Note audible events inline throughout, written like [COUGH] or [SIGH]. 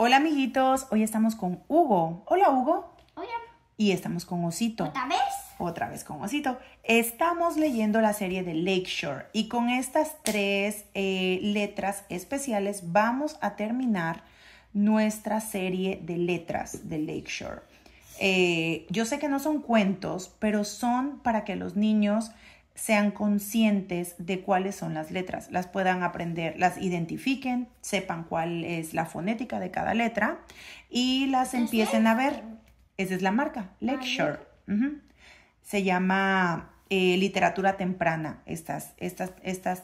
Hola amiguitos, hoy estamos con Hugo. Hola Hugo. Hola. Y estamos con Osito. ¿Otra vez? Otra vez con Osito. Estamos leyendo la serie de Lakeshore y con estas tres eh, letras especiales vamos a terminar nuestra serie de letras de Lakeshore. Eh, yo sé que no son cuentos, pero son para que los niños sean conscientes de cuáles son las letras, las puedan aprender, las identifiquen, sepan cuál es la fonética de cada letra y las empiecen a ver. Esa es la marca, ah, Lecture. Se llama eh, literatura temprana, estas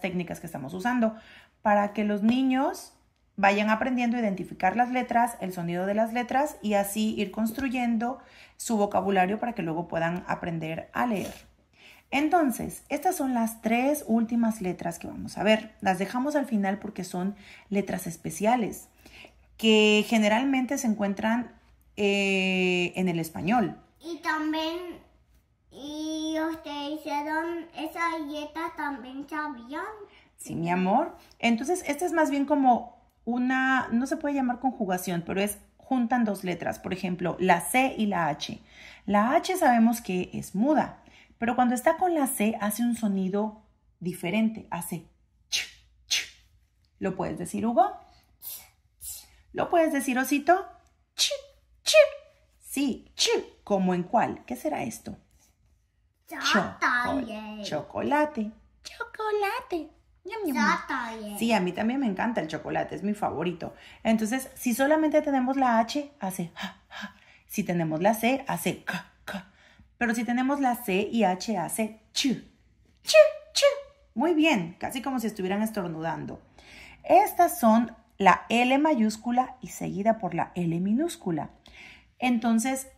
técnicas que estamos usando, para que los niños vayan aprendiendo a identificar las letras, el sonido de las letras y así ir construyendo su vocabulario para que luego puedan aprender a leer. Entonces, estas son las tres últimas letras que vamos a ver. Las dejamos al final porque son letras especiales que generalmente se encuentran eh, en el español. Y también, y ustedes hicieron esa letras también sabían. Sí, mi amor. Entonces, esta es más bien como una, no se puede llamar conjugación, pero es juntan dos letras, por ejemplo, la C y la H. La H sabemos que es muda, pero cuando está con la C hace un sonido diferente, hace ch, ch. ¿Lo puedes decir, Hugo? ¿Lo puedes decir, Osito? Ch, Sí, ch, ¿como en cuál? ¿Qué será esto? Chocolate. Chocolate. Chocolate. Sí, a mí también me encanta el chocolate, es mi favorito. Entonces, si solamente tenemos la H, hace ja, ja. Si tenemos la C, hace k. Pero si tenemos la C y H hace ch, ch, Muy bien, casi como si estuvieran estornudando. Estas son la L mayúscula y seguida por la L minúscula. Entonces,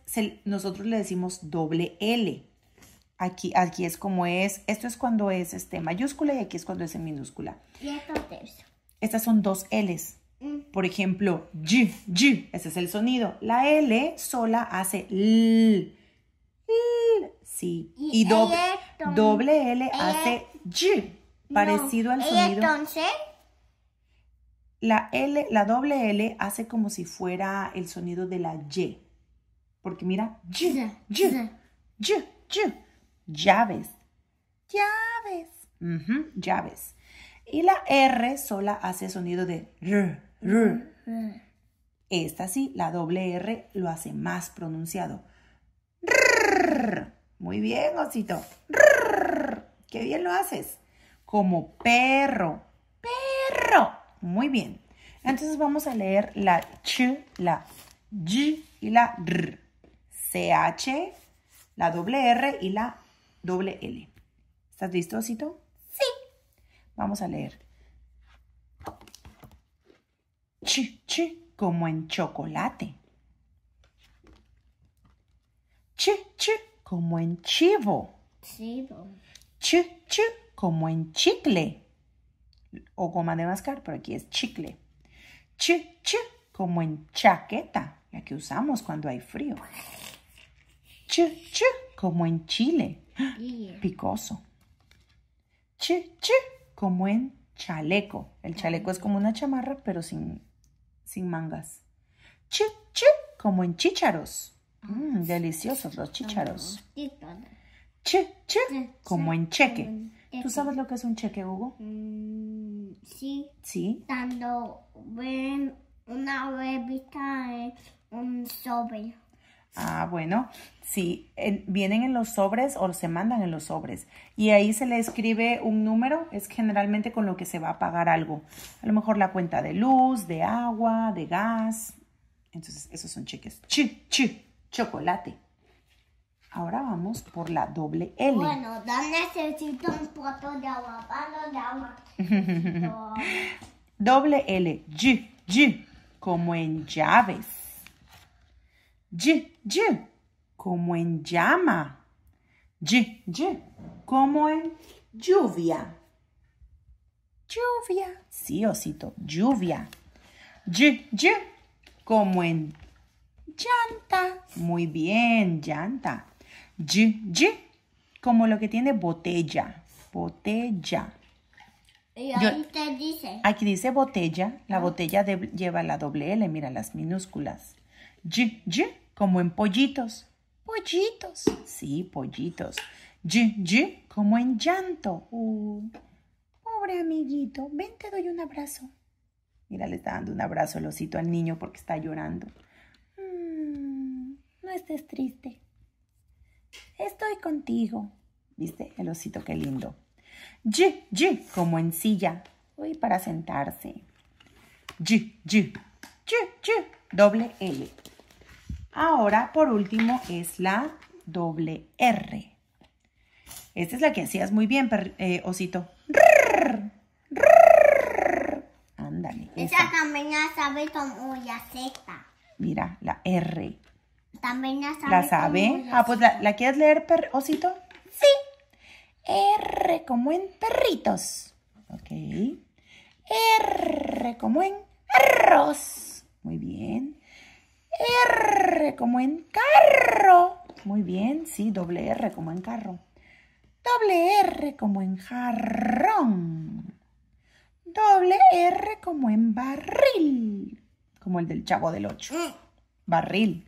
nosotros le decimos doble L. Aquí, aquí es como es, esto es cuando es este mayúscula y aquí es cuando es en minúscula. Estas son dos Ls. Mm. Por ejemplo, y, y, ese es el sonido. La L sola hace l. Sí. Y, doble, L hace Y, parecido al sonido. entonces? La L, la doble L hace como si fuera el sonido de la Y. Porque mira, Y, Y, Y, Llaves. Llaves. llaves. Y la R sola hace sonido de R, R. Esta sí, la doble R lo hace más pronunciado. Muy bien, osito. Qué bien lo haces. Como perro. Perro. Muy bien. Entonces vamos a leer la ch, la y y la r. CH, la doble R y la doble L. ¿Estás listo, osito? Sí. Vamos a leer. Ch, ch, como en chocolate. como en chivo. Chivo. Ch, ch, como en chicle. O goma de mascar, pero aquí es chicle. Ch, ch, como en chaqueta, la que usamos cuando hay frío. Ch, ch, como en chile. Picoso. Ch, ch, como en chaleco. El chaleco es como una chamarra, pero sin, sin mangas. Ch, ch, como en chícharos. Mm, ah, deliciosos los chicharos Che, che, como en cheque. ¿Tú sabes lo que es un cheque, Hugo? Mm, sí. Sí. Cuando ven una bebita, en un sobre. Ah, bueno, sí, vienen en los sobres o se mandan en los sobres. Y ahí se le escribe un número, es generalmente con lo que se va a pagar algo. A lo mejor la cuenta de luz, de agua, de gas. Entonces, esos son cheques. Chi, chi chocolate. Ahora vamos por la doble L. Bueno, da necesito un poco de agua, de agua. [LAUGHS] doble L, y, y, como en llaves. Y, y, como en llama. Y, y, como en lluvia. Lluvia. Sí, osito, lluvia. Y, y, como en llanta. Muy bien, llanta. Y, y, como lo que tiene botella. Botella. Y ahí dice. Aquí dice botella. La ah. botella lleva la doble L, mira las minúsculas. Y, y, como en pollitos. Pollitos. Sí, pollitos. Y, y, como en llanto. Uh, pobre amiguito, ven te doy un abrazo. Mira, le está dando un abrazo el osito al niño porque está llorando estés triste. Estoy contigo. ¿Viste? El osito, qué lindo. Y, y, como en silla. Uy, para sentarse. Y, y, y, y, doble L. Ahora, por último, es la doble R. Esta es la que hacías muy bien, eh, osito. Ándale. Esa. también la sabe como la Z. Mira, la R. También la sabe. ¿La sabe? Ah, pues la, quieres leer, per, osito? Sí. R como en perritos. Ok. R como en arroz. Muy bien. R como en carro. Muy bien, sí, doble R como en carro. Doble R como en jarrón. Doble R como en barril. Como el del chavo del Ocho. Mm. Barril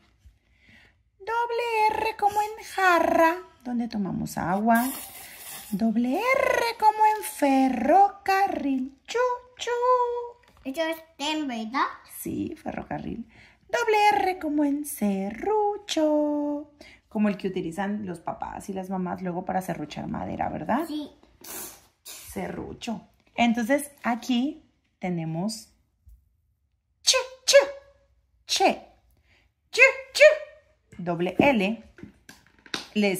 doble R como en jarra, donde tomamos agua. Doble R como en ferrocarril, chu, chu. ¿Eso es ten, verdad? Sí, ferrocarril. Doble R como en serrucho, como el que utilizan los papás y las mamás luego para serruchar madera, ¿verdad? Sí. Serrucho. Entonces aquí tenemos che, che, che, doble L, le decía